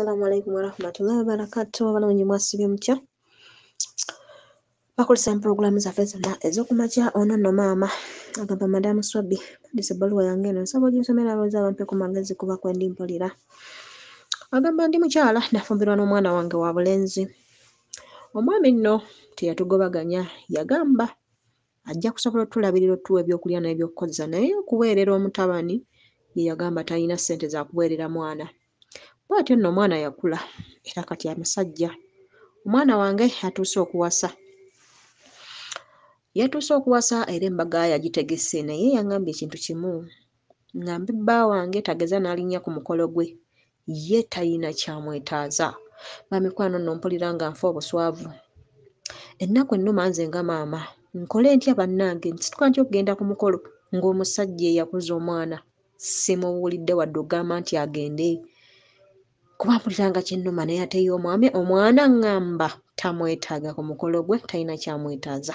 assalamu alaikum warahmatullahi wabarakatu abalungi mwasibye mutya bakolesa mupulogulamu zaffe zonna ezokumakya ono nno maama agamba madamu swabi adisa ebaluwa yange eno nsaba oginsomera aloza bampe ku magezi kuba kwendi mpulira agamba ndi mukyala nafumbirwa n'omwana wange wa bulenzi omwami nno teyatugobaganya yagamba ajja kusobola otulabirira otuwa ebyokulya n'ebyokukozesa naye okuweerera omutabani yeyagamba talina sente zakuweerera mwana bw'atyo nno omwana yakula era kati amusajja omwana wange atuuse okuwasa yatuuse okuwasa era embaga yagitegese naye yangambye ekintu kimu ngambe bba wange tageza n'alinnya ku mukolo gwe ye talina kyamwetaaza bamikwano nno mpulira nga nfa obuswavu ennaku ennuma nze nga maama nkole ntya bannange nsituka ntya okugenda ku mukolo ng'omusajja eyakuza omwana simuwulidde wadde ogamba nti agende kuba mpulizanga kyennuma naye ateyo omwami omwana ngamba tamwetaaga ku mukolo gwe talina kyamwetaaza